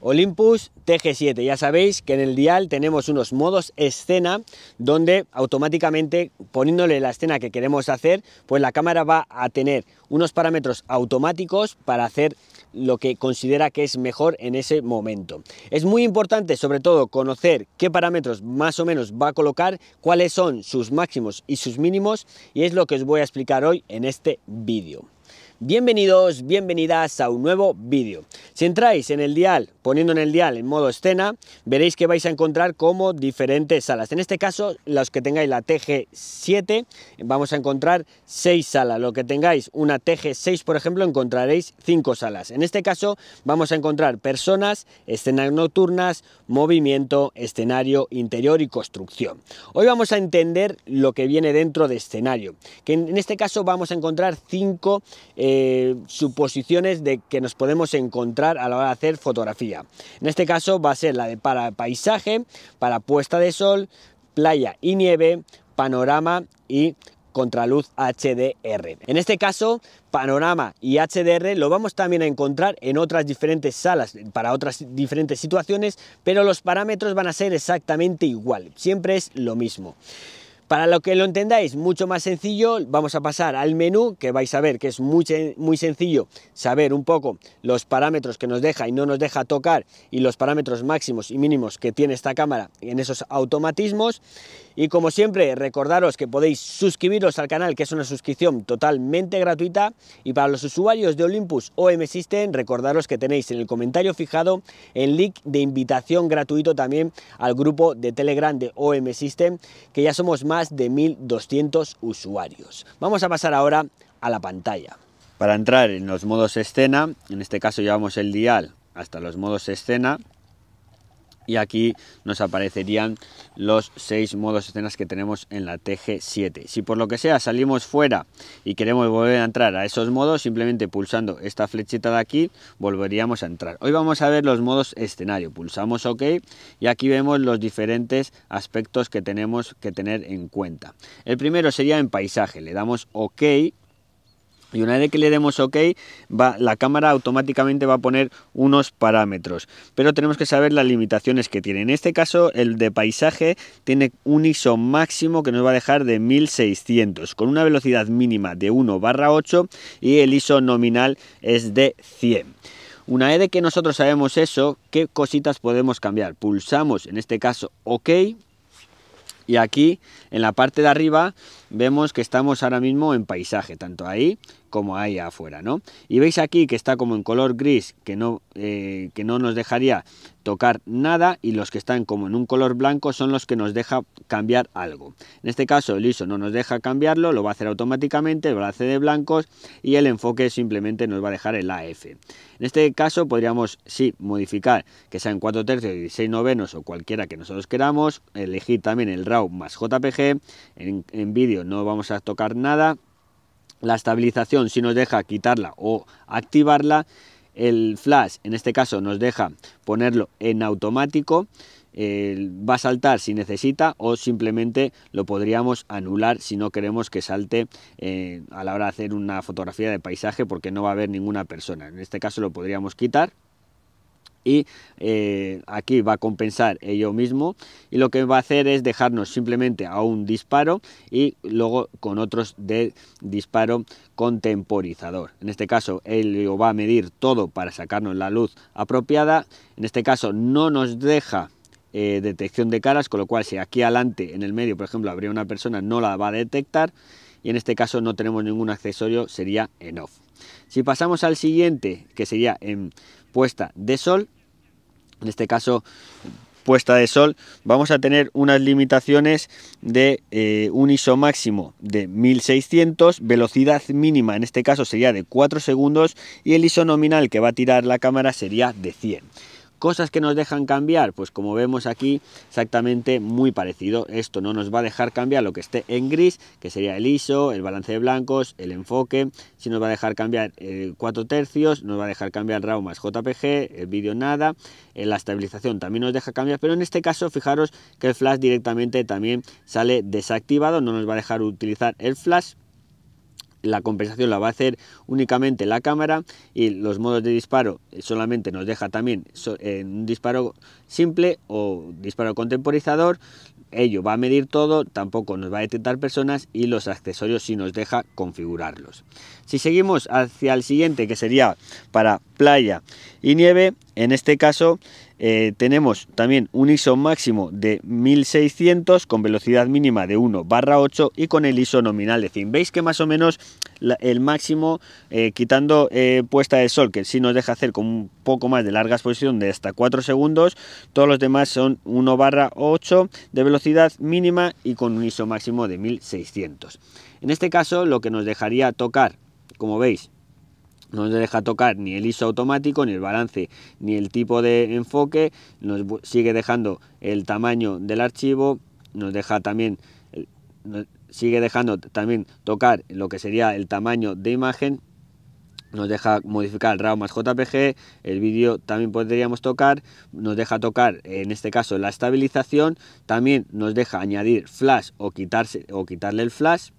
Olympus TG7. Ya sabéis que en el dial tenemos unos modos escena donde automáticamente poniéndole la escena que queremos hacer, pues la cámara va a tener unos parámetros automáticos para hacer lo que considera que es mejor en ese momento. Es muy importante sobre todo conocer qué parámetros más o menos va a colocar, cuáles son sus máximos y sus mínimos y es lo que os voy a explicar hoy en este vídeo. Bienvenidos, bienvenidas a un nuevo vídeo. Si entráis en el dial, poniendo en el dial en modo escena, veréis que vais a encontrar como diferentes salas. En este caso, los que tengáis la TG7, vamos a encontrar 6 salas. Lo que tengáis una TG6, por ejemplo, encontraréis 5 salas. En este caso, vamos a encontrar personas, escenas nocturnas, movimiento, escenario, interior y construcción. Hoy vamos a entender lo que viene dentro de escenario, que en este caso vamos a encontrar cinco eh, suposiciones de que nos podemos encontrar a la hora de hacer fotografía. En este caso va a ser la de para paisaje, para puesta de sol, playa y nieve, panorama y contraluz HDR. En este caso, panorama y HDR lo vamos también a encontrar en otras diferentes salas para otras diferentes situaciones, pero los parámetros van a ser exactamente igual, siempre es lo mismo. Para lo que lo entendáis, mucho más sencillo, vamos a pasar al menú, que vais a ver que es muy, muy sencillo saber un poco los parámetros que nos deja y no nos deja tocar y los parámetros máximos y mínimos que tiene esta cámara en esos automatismos. Y como siempre, recordaros que podéis suscribiros al canal, que es una suscripción totalmente gratuita. Y para los usuarios de Olympus OM System, recordaros que tenéis en el comentario fijado el link de invitación gratuito también al grupo de Telegram de OM System, que ya somos más de 1.200 usuarios. Vamos a pasar ahora a la pantalla. Para entrar en los modos escena, en este caso llevamos el dial hasta los modos escena y aquí nos aparecerían los seis modos escenas que tenemos en la TG7. Si por lo que sea salimos fuera y queremos volver a entrar a esos modos, simplemente pulsando esta flechita de aquí volveríamos a entrar. Hoy vamos a ver los modos escenario, pulsamos OK y aquí vemos los diferentes aspectos que tenemos que tener en cuenta. El primero sería en paisaje, le damos OK y una vez que le demos OK, la cámara automáticamente va a poner unos parámetros. Pero tenemos que saber las limitaciones que tiene. En este caso, el de paisaje tiene un ISO máximo que nos va a dejar de 1600, con una velocidad mínima de 1 barra 8 y el ISO nominal es de 100. Una vez que nosotros sabemos eso, ¿qué cositas podemos cambiar? Pulsamos, en este caso, OK. Y aquí, en la parte de arriba, vemos que estamos ahora mismo en paisaje, tanto ahí como ahí afuera, ¿no? Y veis aquí que está como en color gris, que no, eh, que no nos dejaría tocar nada, y los que están como en un color blanco son los que nos deja cambiar algo. En este caso el ISO no nos deja cambiarlo, lo va a hacer automáticamente, el balance de blancos, y el enfoque simplemente nos va a dejar el AF. En este caso podríamos, sí, modificar que sea en 4 tercios, 16 novenos o cualquiera que nosotros queramos, elegir también el RAW más JPG, en vídeo no vamos a tocar nada. La estabilización si nos deja quitarla o activarla. El flash en este caso nos deja ponerlo en automático. va a saltar si necesita o simplemente lo podríamos anular si no queremos que salte eh, a la hora de hacer una fotografía de paisaje porque no va a haber ninguna persona. En este caso lo podríamos quitar y eh, aquí va a compensar ello mismo y lo que va a hacer es dejarnos simplemente a un disparo y luego con otros de disparo temporizador En este caso él lo va a medir todo para sacarnos la luz apropiada, en este caso no nos deja eh, detección de caras, con lo cual si aquí adelante en el medio por ejemplo habría una persona no la va a detectar y en este caso no tenemos ningún accesorio, sería en off. Si pasamos al siguiente, que sería en puesta de sol, en este caso puesta de sol, vamos a tener unas limitaciones de eh, un ISO máximo de 1600, velocidad mínima en este caso sería de 4 segundos y el ISO nominal que va a tirar la cámara sería de 100. Cosas que nos dejan cambiar, pues como vemos aquí, exactamente muy parecido. Esto no nos va a dejar cambiar lo que esté en gris, que sería el ISO, el balance de blancos, el enfoque. Si nos va a dejar cambiar eh, cuatro 4 tercios, nos va a dejar cambiar RAW más JPG, el vídeo nada. Eh, la estabilización también nos deja cambiar, pero en este caso fijaros que el flash directamente también sale desactivado, no nos va a dejar utilizar el flash la compensación la va a hacer únicamente la cámara y los modos de disparo eh, solamente nos deja también en eh, un disparo simple o disparo contemporizador ello va a medir todo, tampoco nos va a detectar personas y los accesorios sí nos deja configurarlos. Si seguimos hacia el siguiente que sería para playa y nieve, en este caso eh, tenemos también un ISO máximo de 1600 con velocidad mínima de 1 barra 8 y con el ISO nominal de fin. Veis que más o menos el máximo, eh, quitando eh, puesta de sol, que sí nos deja hacer con un poco más de larga exposición de hasta 4 segundos, todos los demás son 1 barra 8 de velocidad mínima y con un ISO máximo de 1600. En este caso lo que nos dejaría tocar, como veis, no nos deja tocar ni el ISO automático, ni el balance, ni el tipo de enfoque, nos sigue dejando el tamaño del archivo, nos deja también, sigue dejando también tocar lo que sería el tamaño de imagen, nos deja modificar el RAW más JPG, el vídeo también podríamos tocar, nos deja tocar en este caso la estabilización, también nos deja añadir flash o, quitarse, o quitarle el flash,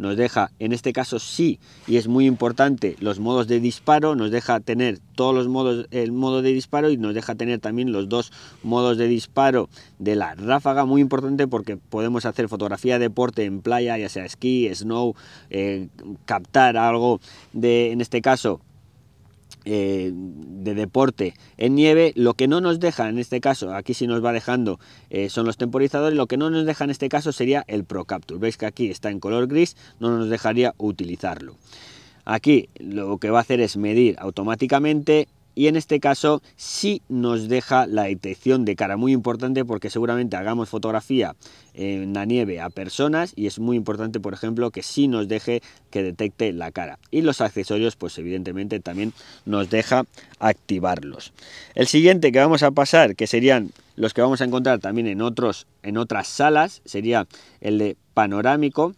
nos deja, en este caso sí, y es muy importante, los modos de disparo, nos deja tener todos los modos, el modo de disparo y nos deja tener también los dos modos de disparo de la ráfaga, muy importante porque podemos hacer fotografía de deporte en playa, ya sea esquí, snow, eh, captar algo de, en este caso, eh, de deporte en nieve, lo que no nos deja en este caso, aquí si nos va dejando eh, son los temporizadores, lo que no nos deja en este caso sería el Pro Capture. Veis que aquí está en color gris, no nos dejaría utilizarlo. Aquí lo que va a hacer es medir automáticamente y en este caso sí nos deja la detección de cara muy importante porque seguramente hagamos fotografía en la nieve a personas y es muy importante por ejemplo que sí nos deje que detecte la cara y los accesorios pues evidentemente también nos deja activarlos el siguiente que vamos a pasar que serían los que vamos a encontrar también en otros en otras salas sería el de panorámico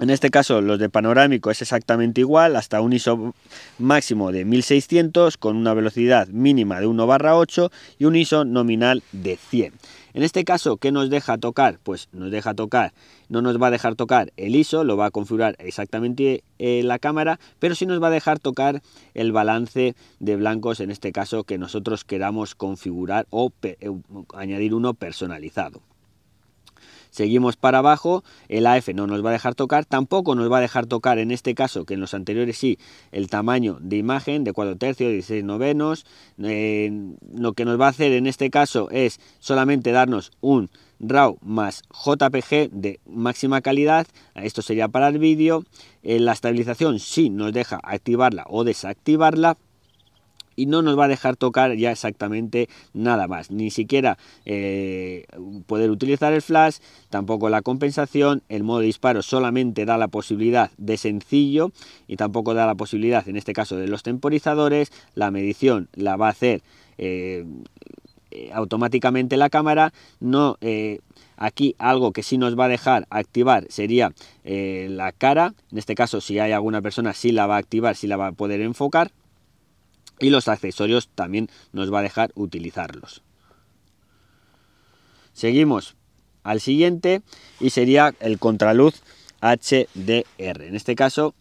en este caso, los de panorámico es exactamente igual, hasta un ISO máximo de 1600 con una velocidad mínima de 1 barra 8 y un ISO nominal de 100. En este caso, ¿qué nos deja tocar? Pues nos deja tocar, no nos va a dejar tocar el ISO, lo va a configurar exactamente eh, la cámara, pero sí nos va a dejar tocar el balance de blancos, en este caso que nosotros queramos configurar o eh, añadir uno personalizado seguimos para abajo, el AF no nos va a dejar tocar, tampoco nos va a dejar tocar en este caso, que en los anteriores sí, el tamaño de imagen de 4 tercios, 16 novenos, eh, lo que nos va a hacer en este caso es solamente darnos un RAW más JPG de máxima calidad, esto sería para el vídeo, eh, la estabilización sí nos deja activarla o desactivarla, y no nos va a dejar tocar ya exactamente nada más, ni siquiera eh, poder utilizar el flash, tampoco la compensación, el modo de disparo solamente da la posibilidad de sencillo y tampoco da la posibilidad en este caso de los temporizadores, la medición la va a hacer eh, eh, automáticamente la cámara, no... Aquí algo que sí nos va a dejar activar sería la cara. En este caso, si hay alguna persona, sí la va a activar, sí la va a poder enfocar y los accesorios también nos va a dejar utilizarlos. Seguimos al siguiente y sería el contraluz HDR. En este caso,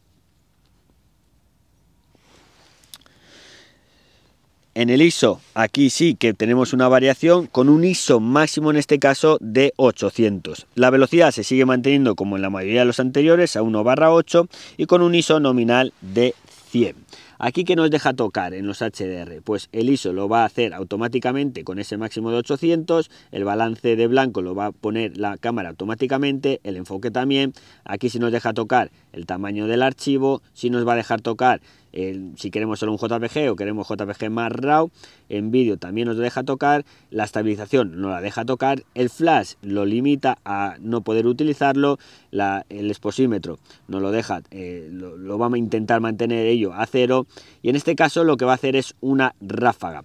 en el ISO, aquí sí que tenemos una variación con un ISO máximo en este caso de 800. La velocidad se sigue manteniendo como en la mayoría de los anteriores a 1 barra 8 y con un ISO nominal de 100. Aquí que nos deja tocar en los HDR, pues el ISO lo va a hacer automáticamente con ese máximo de 800, el balance de blanco lo va a poner la cámara automáticamente, el enfoque también, aquí si nos deja tocar el tamaño del archivo, si nos va a dejar tocar si queremos solo un JPG o queremos JPG más RAW, en vídeo también nos deja tocar, la estabilización no la deja tocar, el flash lo limita a no poder utilizarlo, el exposímetro no lo deja, eh, lo, vamos va a intentar mantener ello a cero y en este caso lo que va a hacer es una ráfaga.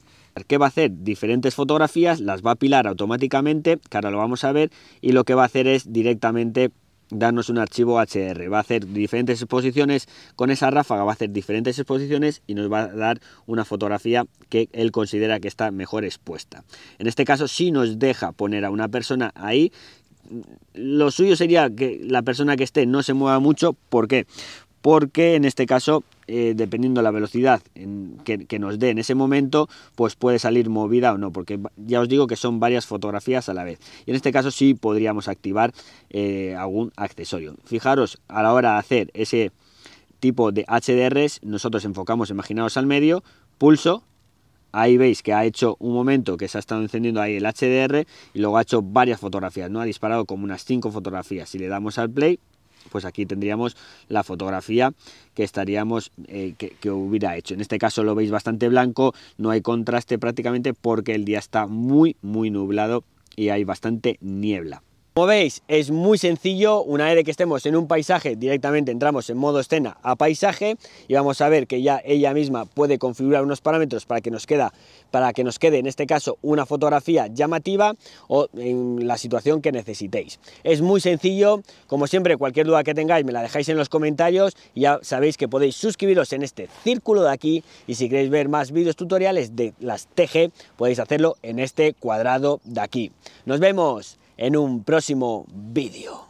¿Qué va a hacer? Diferentes fotografías las va a apilar automáticamente, que ahora lo vamos a ver, y lo que va a hacer es directamente darnos un archivo HR. Va a hacer diferentes exposiciones, con esa ráfaga va a hacer diferentes exposiciones y nos va a dar una fotografía que él considera que está mejor expuesta. En este caso, si nos deja poner a una persona ahí, lo suyo sería que la persona que esté no se mueva mucho. ¿Por qué? Porque en este caso eh, dependiendo de la velocidad que, nos dé en ese momento, pues puede salir movida o no, porque ya os digo que son varias fotografías a la vez. Y en este caso sí podríamos activar eh, algún accesorio. Fijaros, a la hora de hacer ese tipo de HDRs, nosotros enfocamos, imaginaos al medio, pulso, ahí veis que ha hecho un momento que se ha estado encendiendo ahí el HDR y luego ha hecho varias fotografías, ¿no? Ha disparado como unas 5 fotografías. Si le damos al play, pues aquí tendríamos la fotografía que estaríamos eh, que, hubiera hecho. En este caso lo veis bastante blanco, no hay contraste prácticamente porque el día está muy muy nublado y hay bastante niebla. Como veis, es muy sencillo, una vez que estemos en un paisaje, directamente entramos en modo escena a paisaje y vamos a ver que ya ella misma puede configurar unos parámetros para que nos, para que nos quede, en este caso, una fotografía llamativa o en la situación que necesitéis. Es muy sencillo, como siempre, cualquier duda que tengáis me la dejáis en los comentarios y ya sabéis que podéis suscribiros en este círculo de aquí y si queréis ver más vídeos tutoriales de las TG, podéis hacerlo en este cuadrado de aquí. ¡Nos vemos! en un próximo vídeo.